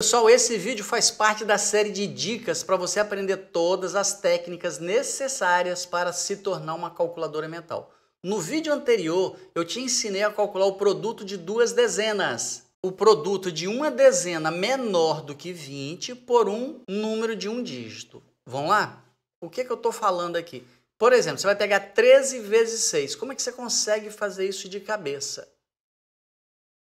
Pessoal, esse vídeo faz parte da série de dicas para você aprender todas as técnicas necessárias para se tornar uma calculadora mental. No vídeo anterior, eu te ensinei a calcular o produto de duas dezenas. O produto de uma dezena menor do que 20 por um número de um dígito. Vamos lá? O que, que eu estou falando aqui? Por exemplo, você vai pegar 13 vezes 6. Como é que você consegue fazer isso de cabeça?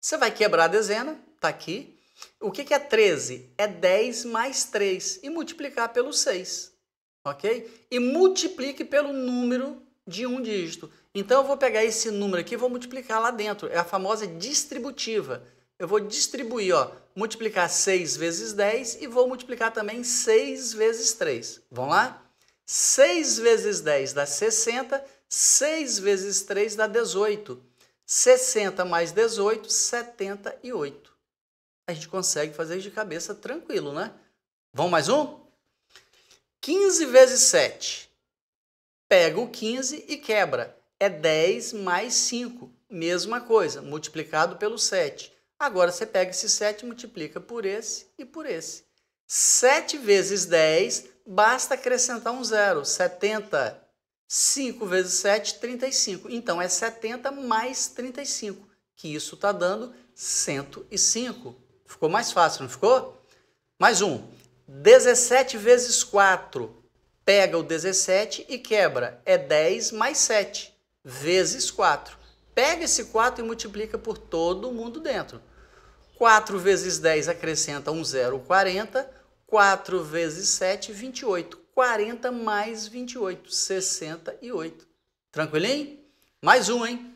Você vai quebrar a dezena, está aqui, o que, que é 13? É 10 mais 3 e multiplicar pelo 6, ok? E multiplique pelo número de um dígito. Então eu vou pegar esse número aqui e vou multiplicar lá dentro. É a famosa distributiva. Eu vou distribuir, ó, multiplicar 6 vezes 10 e vou multiplicar também 6 vezes 3. Vamos lá? 6 vezes 10 dá 60, 6 vezes 3 dá 18. 60 mais 18, 78 a gente consegue fazer de cabeça tranquilo, né? Vamos mais um? 15 vezes 7. Pega o 15 e quebra. É 10 mais 5. Mesma coisa, multiplicado pelo 7. Agora você pega esse 7 e multiplica por esse e por esse. 7 vezes 10, basta acrescentar um zero, 70. 5 vezes 7, 35. Então é 70 mais 35, que isso está dando 105. Ficou mais fácil, não ficou? Mais um. 17 vezes 4. Pega o 17 e quebra. É 10 mais 7 vezes 4. Pega esse 4 e multiplica por todo mundo dentro. 4 vezes 10 acrescenta um zero, 40. 4 vezes 7, 28. 40 mais 28, 68. Tranquilinho? Mais um, hein?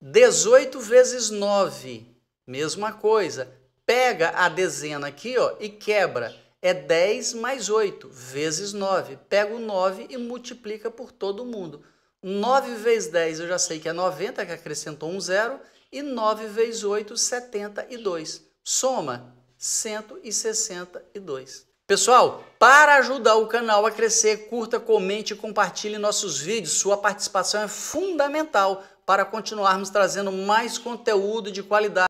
18 vezes 9, mesma coisa pega a dezena aqui ó, e quebra. É 10 mais 8 vezes 9. Pega o 9 e multiplica por todo mundo. 9 vezes 10 eu já sei que é 90, que acrescentou um zero. E 9 vezes 8, 72. Soma 162. Pessoal, para ajudar o canal a crescer, curta, comente e compartilhe nossos vídeos. Sua participação é fundamental para continuarmos trazendo mais conteúdo de qualidade.